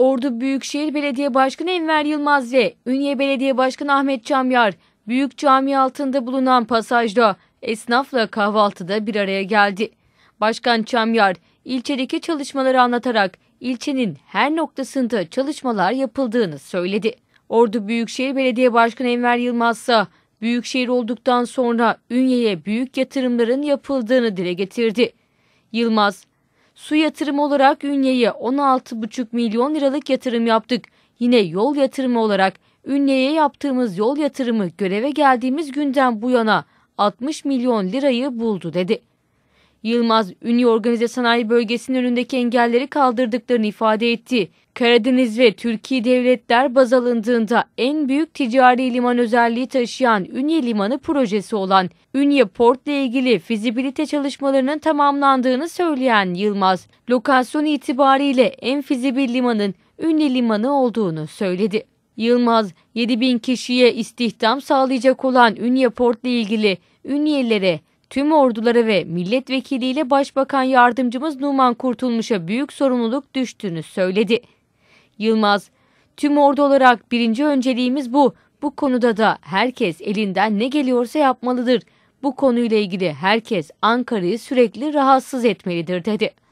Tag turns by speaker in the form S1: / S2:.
S1: Ordu Büyükşehir Belediye Başkanı Enver Yılmaz ve Ünye Belediye Başkanı Ahmet Çamyar Büyük Cami altında bulunan pasajda esnafla kahvaltıda bir araya geldi. Başkan Çamyar ilçedeki çalışmaları anlatarak ilçenin her noktasında çalışmalar yapıldığını söyledi. Ordu Büyükşehir Belediye Başkanı Enver Yılmaz ise büyükşehir olduktan sonra Ünye'ye büyük yatırımların yapıldığını dile getirdi. Yılmaz, Su yatırımı olarak Ünye'ye 16,5 milyon liralık yatırım yaptık. Yine yol yatırımı olarak Ünye'ye yaptığımız yol yatırımı göreve geldiğimiz günden bu yana 60 milyon lirayı buldu dedi. Yılmaz, Ünye Organize Sanayi Bölgesi'nin önündeki engelleri kaldırdıklarını ifade etti. Karadeniz ve Türkiye devletler baz alındığında en büyük ticari liman özelliği taşıyan Ünye Limanı projesi olan Ünye Port ile ilgili fizibilite çalışmalarının tamamlandığını söyleyen Yılmaz, lokasyon itibariyle en fizibil limanın Ünye Limanı olduğunu söyledi. Yılmaz, 7 bin kişiye istihdam sağlayacak olan Ünye Port ile ilgili Ünyelilere tüm orduları ve milletvekiliyle Başbakan Yardımcımız Numan Kurtulmuş'a büyük sorumluluk düştüğünü söyledi. Yılmaz, tüm ordu olarak birinci önceliğimiz bu. Bu konuda da herkes elinden ne geliyorsa yapmalıdır. Bu konuyla ilgili herkes Ankara'yı sürekli rahatsız etmelidir dedi.